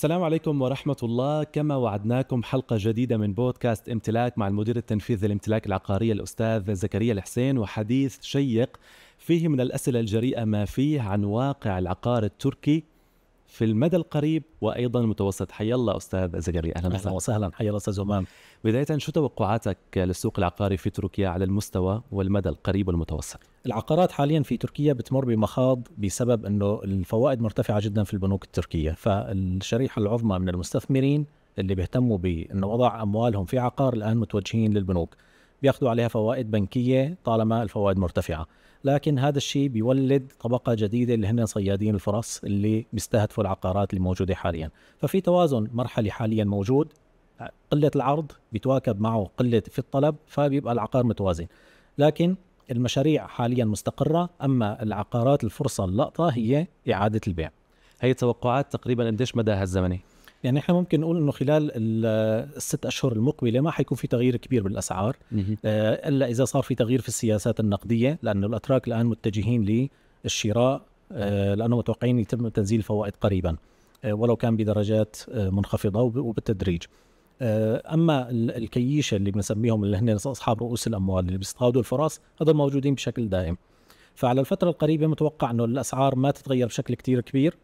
السلام عليكم ورحمة الله كما وعدناكم حلقة جديدة من بودكاست امتلاك مع المدير التنفيذي للامتلاك العقاري الأستاذ زكريا الحسين وحديث شيق فيه من الأسئلة الجريئة ما فيه عن واقع العقار التركي في المدى القريب وايضا المتوسط حيا الله استاذ زكريا اهلا وسهلا وسهلا حيا الله استاذ همام بدايه شو توقعاتك للسوق العقاري في تركيا على المستوى والمدى القريب والمتوسط العقارات حاليا في تركيا بتمر بمخاض بسبب انه الفوائد مرتفعه جدا في البنوك التركيه فالشريحه العظمى من المستثمرين اللي بيهتموا بانه وضع اموالهم في عقار الان متوجهين للبنوك بياخذوا عليها فوائد بنكيه طالما الفوائد مرتفعه لكن هذا الشيء بيولد طبقه جديده اللي هن صيادين الفرص اللي بيستهدفوا العقارات اللي موجوده حاليا ففي توازن مرحلي حاليا موجود قله العرض بتواكب معه قله في الطلب فبيبقى العقار متوازن لكن المشاريع حاليا مستقره اما العقارات الفرصه اللقطه هي اعاده البيع هي توقعات تقريبا قديش مداها الزمني يعني احنا ممكن نقول انه خلال الست اشهر المقبله ما حيكون في تغيير كبير بالاسعار آه، الا اذا صار في تغيير في السياسات النقديه لانه الاتراك الان متجهين للشراء آه، لانه متوقعين يتم تنزيل الفوائد قريبا آه، ولو كان بدرجات منخفضه وبالتدريج اما الكييشه اللي بنسميهم اللي هن اصحاب رؤوس الاموال اللي بيصطادوا الفرص هذول موجودين بشكل دائم فعلى الفتره القريبه متوقع انه الاسعار ما تتغير بشكل كثير كبير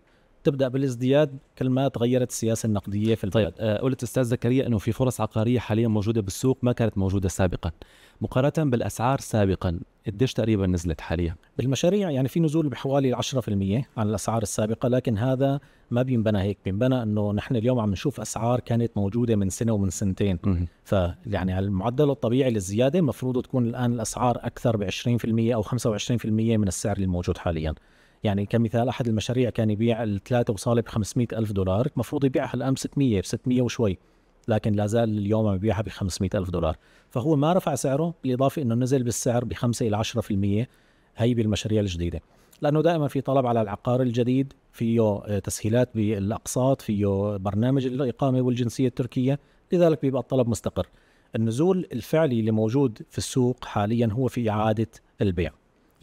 تبدا بالازدياد كل ما تغيرت السياسه النقديه في البلد. طيب قلت استاذ زكريا انه في فرص عقاريه حاليا موجوده بالسوق ما كانت موجوده سابقا مقارنه بالاسعار سابقا قديش تقريبا نزلت حاليا بالمشاريع يعني في نزول بحوالي 10% عن الاسعار السابقه لكن هذا ما بينبنى هيك بينبنى انه نحن اليوم عم نشوف اسعار كانت موجوده من سنه ومن سنتين فيعني المعدل الطبيعي للزياده المفروض تكون الان الاسعار اكثر ب 20% او 25% من السعر الموجود حاليا يعني كمثال احد المشاريع كان يبيع الثلاثه وصاله ب 500 الف دولار المفروض يبيعها الان ب 600 ب 600 وشوي لكن لا زال اليوم عم يبيعها ب 500 الف دولار فهو ما رفع سعره بالاضافه انه نزل بالسعر ب 5 الى 10% هي بالمشاريع الجديده لانه دائما في طلب على العقار الجديد فيه آه، تسهيلات بالاقساط فيه برنامج الاقامه والجنسيه التركيه لذلك بيبقى الطلب مستقر النزول الفعلي اللي موجود في السوق حاليا هو في اعاده البيع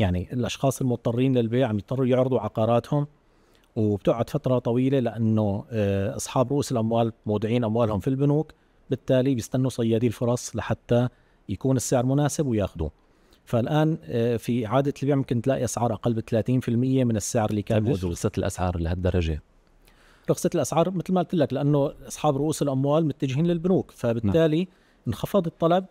يعني الاشخاص المضطرين للبيع عم يضطروا يعرضوا عقاراتهم وبتقعد فتره طويله لانه آه، اصحاب رؤوس الاموال مودعين اموالهم في البنوك بالتالي بيستنوا صيادي الفرص لحتى يكون السعر مناسب وياخذوه فالان آه، في اعاده البيع ممكن تلاقي اسعار اقل ب 30% من السعر اللي كان موجود رخصه الاسعار لهالدرجه رخصه الاسعار مثل ما قلت لك لانه اصحاب رؤوس الاموال متجهين للبنوك نعم. فبالتالي نعم. انخفض الطلب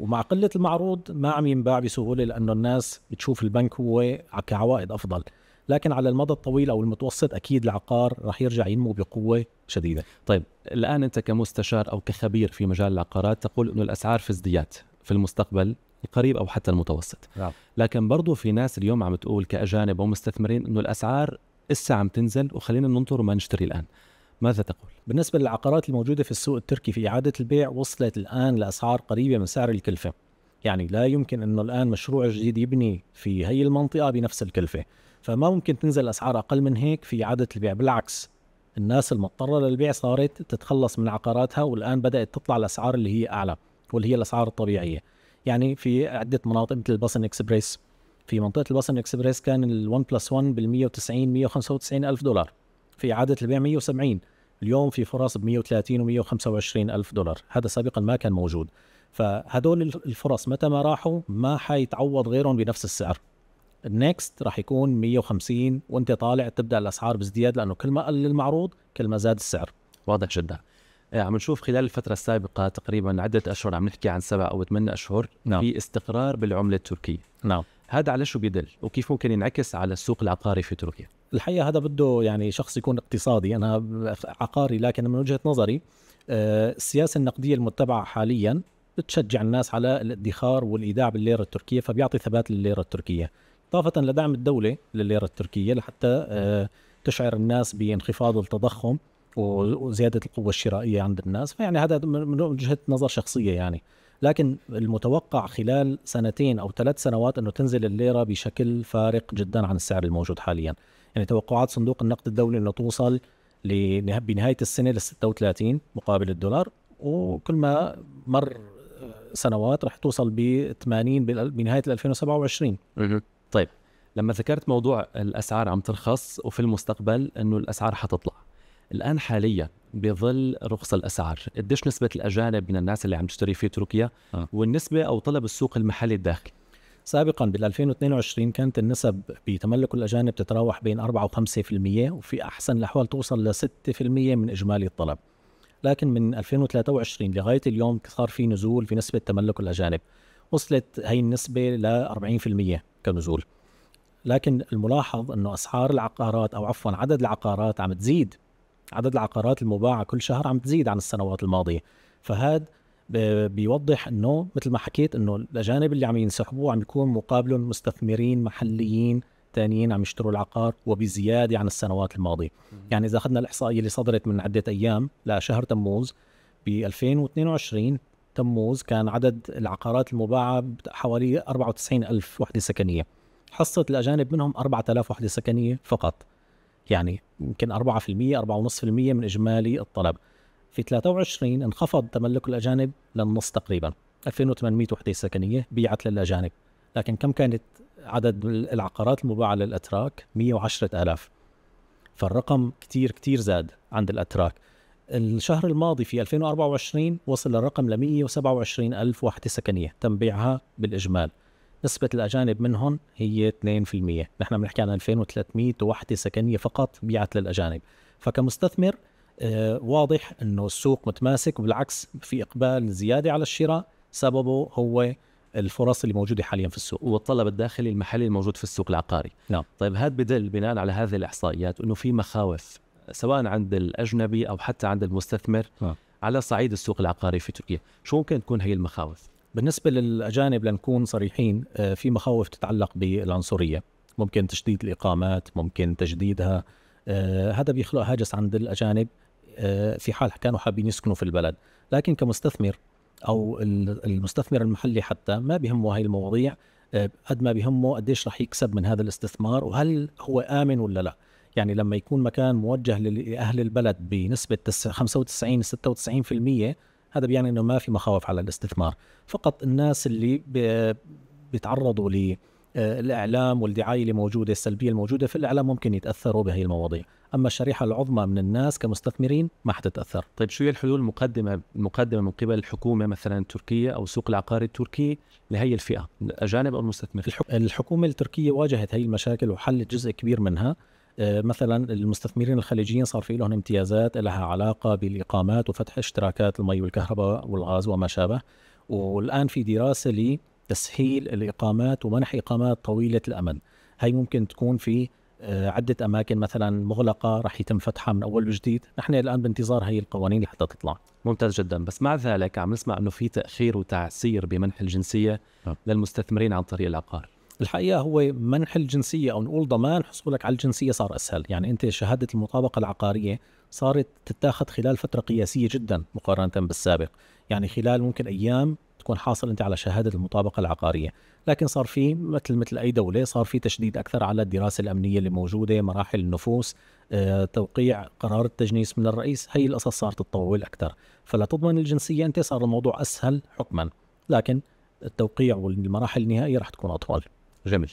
ومع قله المعروض ما عم ينباع بسهوله لانه الناس بتشوف البنك هو كعوائد افضل لكن على المدى الطويل او المتوسط اكيد العقار رح يرجع ينمو بقوه شديده طيب الان انت كمستشار او كخبير في مجال العقارات تقول انه الاسعار في ازدياد في المستقبل القريب او حتى المتوسط نعم. لكن برضه في ناس اليوم عم تقول كاجانب ومستثمرين انه الاسعار لسه عم تنزل وخلينا ننطر وما نشتري الان ماذا تقول؟ بالنسبة للعقارات الموجودة في السوق التركي في إعادة البيع وصلت الآن لأسعار قريبة من سعر الكلفة يعني لا يمكن أنه الآن مشروع جديد يبني في هي المنطقة بنفس الكلفة فما ممكن تنزل أسعار أقل من هيك في إعادة البيع بالعكس الناس المضطرة للبيع صارت تتخلص من عقاراتها والآن بدأت تطلع الأسعار اللي هي أعلى واللي هي الأسعار الطبيعية يعني في عدة مناطق مثل البصن إكسبريس في منطقة البصن إكسبريس كان ال 1 بلس 1 بال 190 195 ألف دولار في إعادة البيع 170 اليوم في فرص ب 130 و 125 ألف دولار هذا سابقا ما كان موجود فهدول الفرص متى ما راحوا ما حيتعوض غيرهم بنفس السعر النكست راح يكون 150 وانت طالع تبدا الاسعار بازدياد لانه كل ما قل المعروض كل ما زاد السعر واضح جدا إيه، عم نشوف خلال الفترة السابقة تقريبا عدة أشهر عم نحكي عن سبع أو ثمان أشهر نعم. في استقرار بالعملة التركية نعم هذا على شو بيدل وكيف ممكن ينعكس على السوق العقاري في تركيا الحقيقه هذا بده يعني شخص يكون اقتصادي انا عقاري لكن من وجهه نظري آه، السياسه النقديه المتبعه حاليا بتشجع الناس على الادخار والايداع بالليره التركيه فبيعطي ثبات لليره التركيه اضافه لدعم الدوله لليره التركيه لحتى آه، تشعر الناس بانخفاض التضخم وزياده القوه الشرائيه عند الناس فيعني هذا من وجهه نظر شخصيه يعني لكن المتوقع خلال سنتين أو ثلاث سنوات أنه تنزل الليرة بشكل فارق جدا عن السعر الموجود حاليا يعني توقعات صندوق النقد الدولي أنه توصل بنهاية السنة لل 36 مقابل الدولار وكل ما مر سنوات رح توصل ب 80 بنهايه 2027 طيب لما ذكرت موضوع الاسعار عم ترخص وفي المستقبل انه الاسعار حتطلع الآن حاليا بظل رخص الاسعار قديش نسبه الاجانب من الناس اللي عم تشتري في تركيا أه. والنسبه او طلب السوق المحلي الداخلي سابقا بال 2022 كانت النسب بتملك الاجانب تتراوح بين 4 و 5% وفي احسن الاحوال توصل ل 6% من اجمالي الطلب لكن من 2023 لغايه اليوم صار في نزول في نسبه تملك الاجانب وصلت هي النسبه ل 40% كنزول لكن الملاحظ انه اسعار العقارات او عفوا عدد العقارات عم تزيد عدد العقارات المباعه كل شهر عم تزيد عن السنوات الماضيه فهذا بيوضح انه مثل ما حكيت انه الاجانب اللي عم ينسحبوا عم يكون مقابلهم مستثمرين محليين تانيين عم يشتروا العقار وبزياده عن السنوات الماضيه يعني اذا اخذنا الاحصائيه اللي صدرت من عده ايام لشهر تموز ب 2022 تموز كان عدد العقارات المباعة حوالي 94 ألف وحدة سكنية حصة الأجانب منهم 4000 وحدة سكنية فقط يعني يمكن 4% 4.5% من اجمالي الطلب في 23 انخفض تملك الاجانب للنص تقريبا 2800 وحده سكنيه بيعت للاجانب لكن كم كانت عدد العقارات المباعه للاتراك 110000 فالرقم كتير كتير زاد عند الاتراك الشهر الماضي في 2024 وصل الرقم ل 127 ألف وحدة سكنية تم بيعها بالإجمال نسبة الأجانب منهم هي 2% نحن بنحكي عن 2300 وحدة سكنية فقط بيعت للأجانب فكمستثمر آه، واضح أنه السوق متماسك وبالعكس في إقبال زيادة على الشراء سببه هو الفرص اللي موجوده حاليا في السوق والطلب الداخلي المحلي الموجود في السوق العقاري نعم طيب هذا بدل بناء على هذه الاحصائيات انه في مخاوف سواء عند الاجنبي او حتى عند المستثمر نعم. على صعيد السوق العقاري في تركيا شو ممكن تكون هي المخاوف بالنسبة للأجانب لنكون صريحين آه، في مخاوف تتعلق بالعنصرية ممكن تشديد الإقامات ممكن تجديدها آه، هذا بيخلق هاجس عند الأجانب آه، في حال كانوا حابين يسكنوا في البلد لكن كمستثمر أو المستثمر المحلي حتى ما بهمه هاي المواضيع قد ما بهمه قديش رح يكسب من هذا الاستثمار وهل هو آمن ولا لا يعني لما يكون مكان موجه لأهل البلد بنسبة 95 96% هذا بيعني انه ما في مخاوف على الاستثمار فقط الناس اللي بيتعرضوا ل آه، الاعلام والدعايه اللي موجوده السلبيه الموجوده في الاعلام ممكن يتاثروا بهي المواضيع، اما الشريحه العظمى من الناس كمستثمرين ما حتتاثر. طيب شو هي الحلول المقدمه المقدمه من قبل الحكومه مثلا التركيه او السوق العقاري التركي لهي الفئه، الاجانب او المستثمرين؟ الحكومه التركيه واجهت هي المشاكل وحلت جزء كبير منها، آه، مثلا المستثمرين الخليجيين صار في لهم امتيازات لها علاقه بالاقامات وفتح اشتراكات المي والكهرباء والغاز وما شابه والان في دراسه لتسهيل الاقامات ومنح اقامات طويله الامد هي ممكن تكون في آه، عده اماكن مثلا مغلقه راح يتم فتحها من اول وجديد نحن الان بانتظار هي القوانين لحتى تطلع ممتاز جدا بس مع ذلك عم نسمع انه في تاخير وتعسير بمنح الجنسيه نعم. للمستثمرين عن طريق العقار الحقيقه هو منح الجنسيه او نقول ضمان حصولك على الجنسيه صار اسهل يعني انت شهاده المطابقه العقاريه صارت تتاخذ خلال فتره قياسيه جدا مقارنه بالسابق يعني خلال ممكن ايام تكون حاصل انت على شهاده المطابقه العقاريه لكن صار في مثل مثل اي دوله صار في تشديد اكثر على الدراسه الامنيه اللي موجوده مراحل النفوس آه، توقيع قرار التجنيس من الرئيس هي القصص صارت تطول اكثر فلا تضمن الجنسيه انت صار الموضوع اسهل حكما لكن التوقيع والمراحل النهائيه راح تكون اطول جميل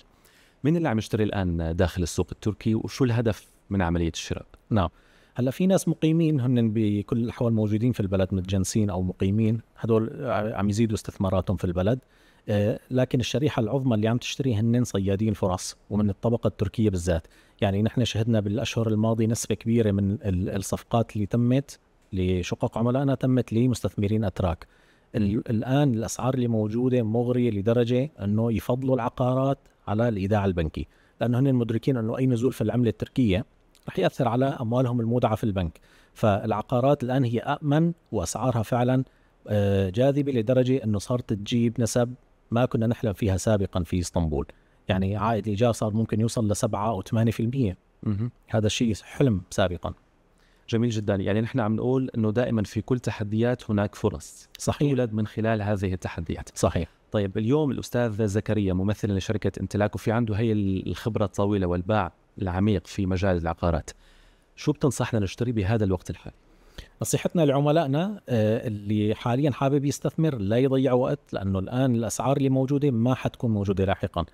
مين اللي عم يشتري الان داخل السوق التركي وشو الهدف من عمليه الشراء؟ نعم هلا في ناس مقيمين هن بكل الاحوال موجودين في البلد متجنسين او مقيمين هدول عم يزيدوا استثماراتهم في البلد آه، لكن الشريحه العظمى اللي عم تشتري هن صيادين فرص ومن الطبقه التركيه بالذات يعني نحن شهدنا بالاشهر الماضيه نسبه كبيره من الصفقات اللي تمت لشقق عملائنا تمت لمستثمرين اتراك أيوه. الان الاسعار اللي موجوده مغريه لدرجه انه يفضلوا العقارات على الايداع البنكي لانه هن مدركين انه اي نزول في العمله التركيه رح ياثر على اموالهم المودعه في البنك فالعقارات الان هي امن واسعارها فعلا آه، جاذبه لدرجه انه صارت تجيب نسب ما كنا نحلم فيها سابقا في اسطنبول يعني عائد الايجار صار ممكن يوصل ل 7 او 8% هذا الشيء حلم سابقا جميل جدا يعني نحن عم نقول انه دائما في كل تحديات هناك فرص صحيح تولد من خلال هذه التحديات صحيح طيب اليوم الاستاذ زكريا ممثل لشركه امتلاك وفي عنده هي الخبره الطويله والباع العميق في مجال العقارات شو بتنصحنا نشتري بهذا الوقت الحالي نصيحتنا لعملائنا آه، اللي حاليا حابب يستثمر لا يضيع وقت لانه الان الاسعار اللي موجوده ما حتكون موجوده لاحقا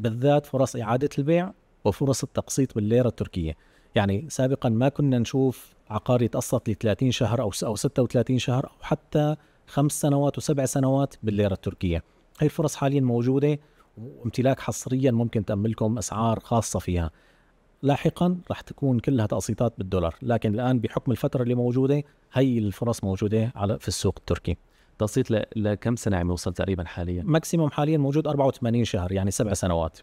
بالذات فرص اعاده البيع وفرص التقسيط بالليره التركيه يعني سابقا ما كنا نشوف عقار يتقسط ل 30 شهر او او 36 شهر او حتى خمس سنوات وسبع سنوات بالليره التركيه. هي الفرص حاليا موجوده وامتلاك حصريا ممكن تاملكم اسعار خاصه فيها. لاحقا رح تكون كلها تقسيطات بالدولار، لكن الان بحكم الفتره اللي موجوده هي الفرص موجوده على في السوق التركي. تقسيط لكم سنه عم يوصل تقريبا حاليا؟ ماكسيموم حاليا موجود 84 شهر يعني سبع سنوات.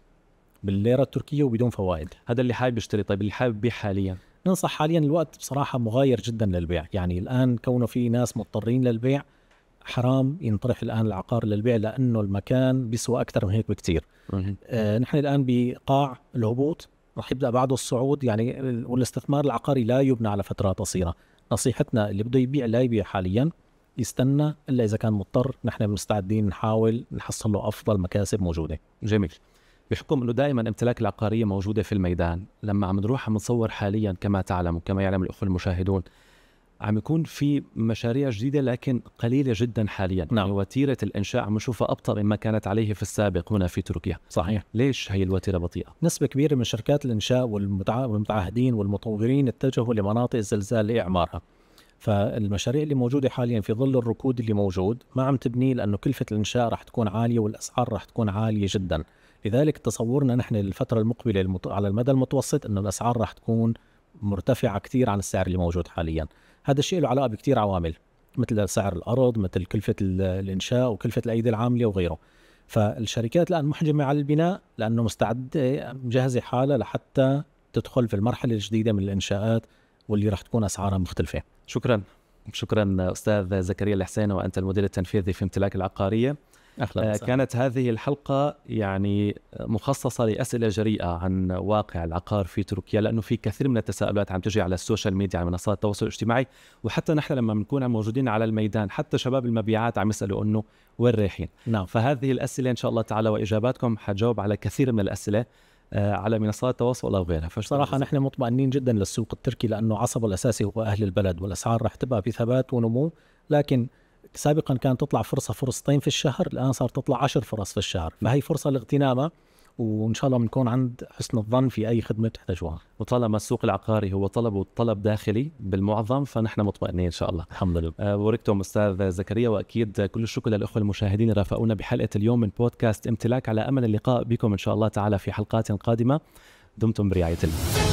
بالليره التركيه وبدون فوائد هذا اللي حابب يشتري طيب اللي حابب يبيع حاليا ننصح حاليا الوقت بصراحه مغاير جدا للبيع يعني الان كونه في ناس مضطرين للبيع حرام ينطرح الان العقار للبيع لانه المكان بيسوى اكثر من هيك بكثير آه نحن الان بقاع الهبوط رح يبدا بعده الصعود يعني والاستثمار العقاري لا يبنى على فترات قصيره نصيحتنا اللي بده يبيع لا يبيع حاليا يستنى الا اذا كان مضطر نحن مستعدين نحاول نحصل له افضل مكاسب موجوده جميل بحكم انه دائما امتلاك العقاريه موجوده في الميدان لما عم نروح عم نصور حاليا كما تعلم وكما يعلم الاخوه المشاهدون عم يكون في مشاريع جديده لكن قليله جدا حاليا يعني نعم. وتيره الانشاء عم نشوفها ابطا مما كانت عليه في السابق هنا في تركيا صحيح ليش هي الوتيره بطيئه نسبه كبيره من شركات الانشاء والمتعهدين والمطورين اتجهوا لمناطق الزلزال لاعمارها فالمشاريع اللي موجوده حاليا في ظل الركود اللي موجود ما عم تبنيه لانه كلفه الانشاء راح تكون عاليه والاسعار راح تكون عاليه جدا لذلك تصورنا نحن الفتره المقبله على المدى المتوسط انه الاسعار راح تكون مرتفعه كثير عن السعر اللي موجود حاليا هذا الشيء له علاقه بكثير عوامل مثل سعر الارض مثل كلفه الانشاء وكلفه الايدي العامله وغيره فالشركات الان محجمه على البناء لانه مستعده مجهزه حالها لحتى تدخل في المرحله الجديده من الانشاءات واللي راح تكون اسعارها مختلفه شكرا شكرا استاذ زكريا الحسين وانت المدير التنفيذي في امتلاك العقاريه أخلاق آه، كانت هذه الحلقة يعني مخصصة لأسئلة جريئة عن واقع العقار في تركيا لأنه في كثير من التساؤلات عم تجي على السوشيال ميديا على منصات التواصل الاجتماعي وحتى نحن لما بنكون موجودين على الميدان حتى شباب المبيعات عم يسألوا إنه وين رايحين نعم. فهذه الأسئلة إن شاء الله تعالى وإجاباتكم حتجاوب على كثير من الأسئلة آه، على منصات التواصل او غيرها فصراحه نحن مطمئنين جدا للسوق التركي لانه عصبه الاساسي هو اهل البلد والاسعار رح تبقى بثبات ونمو لكن سابقا كانت تطلع فرصه فرصتين في الشهر الان صار تطلع عشر فرص في الشهر فهي فرصه لاغتنامها وان شاء الله بنكون عند حسن الظن في اي خدمه تحتاجوها. وطالما السوق العقاري هو طلب والطلب داخلي بالمعظم فنحن مطمئنين ان شاء الله. الحمد لله. أه وركتم استاذ زكريا واكيد كل الشكر للاخوه المشاهدين اللي رافقونا بحلقه اليوم من بودكاست امتلاك على امل اللقاء بكم ان شاء الله تعالى في حلقات قادمه. دمتم برعايه الله.